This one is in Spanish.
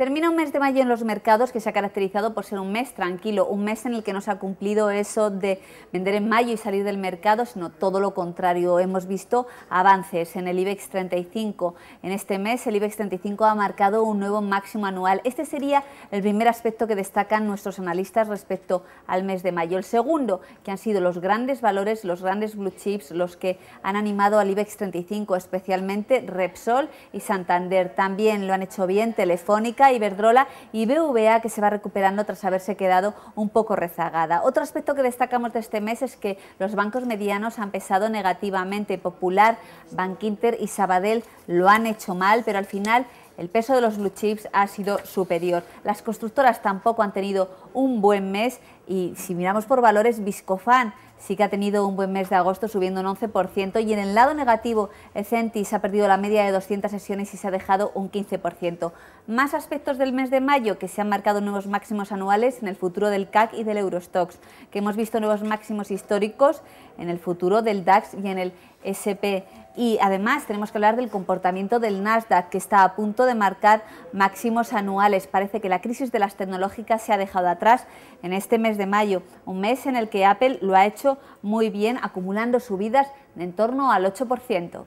Termina un mes de mayo en los mercados que se ha caracterizado por ser un mes tranquilo, un mes en el que no se ha cumplido eso de vender en mayo y salir del mercado, sino todo lo contrario. Hemos visto avances en el IBEX 35. En este mes el IBEX 35 ha marcado un nuevo máximo anual. Este sería el primer aspecto que destacan nuestros analistas respecto al mes de mayo. El segundo, que han sido los grandes valores, los grandes blue chips, los que han animado al IBEX 35, especialmente Repsol y Santander. También lo han hecho bien Telefónica Iberdrola y BVA que se va recuperando tras haberse quedado un poco rezagada. Otro aspecto que destacamos de este mes es que los bancos medianos han pesado negativamente. Popular, Bankinter y Sabadell lo han hecho mal, pero al final el peso de los blue chips ha sido superior. Las constructoras tampoco han tenido un buen mes y si miramos por valores, Viscofan sí que ha tenido un buen mes de agosto subiendo un 11% y en el lado negativo se ha perdido la media de 200 sesiones y se ha dejado un 15%. Más aspectos del mes de mayo que se han marcado nuevos máximos anuales en el futuro del CAC y del Eurostox, que hemos visto nuevos máximos históricos en el futuro del DAX y en el SP. Y además tenemos que hablar del comportamiento del Nasdaq, que está a punto de marcar máximos anuales. Parece que la crisis de las tecnológicas se ha dejado atrás en este mes de mayo, un mes en el que Apple lo ha hecho muy bien, acumulando subidas de en torno al 8%.